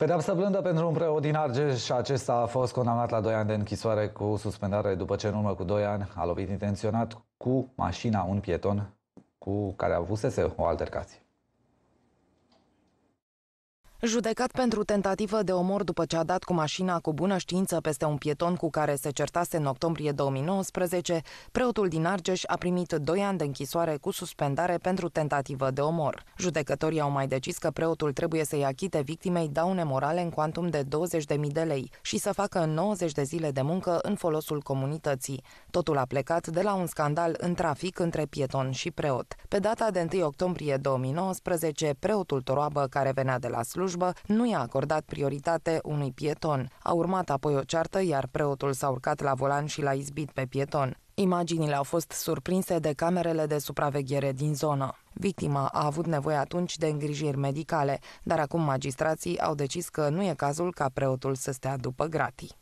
Pedapsă blândă pentru un preot din Argeș, și acesta a fost condamnat la 2 ani de închisoare cu suspendare după ce în urmă cu 2 ani a lovit intenționat cu mașina un pieton cu care avusese o altercație. Judecat pentru tentativă de omor după ce a dat cu mașina cu bună știință peste un pieton cu care se certase în octombrie 2019, preotul din Argeș a primit 2 ani de închisoare cu suspendare pentru tentativă de omor. Judecătorii au mai decis că preotul trebuie să-i achite victimei daune morale în cuantum de 20.000 de lei și să facă 90 de zile de muncă în folosul comunității. Totul a plecat de la un scandal în trafic între pieton și preot. Pe data de 1 octombrie 2019, preotul Toroabă, care venea de la slujbă, slujbă nu i-a acordat prioritate unui pieton. A urmat apoi o ceartă, iar preotul s-a urcat la volan și l-a izbit pe pieton. Imaginile au fost surprinse de camerele de supraveghere din zonă. Victima a avut nevoie atunci de îngrijiri medicale, dar acum magistrații au decis că nu e cazul ca preotul să stea după gratii.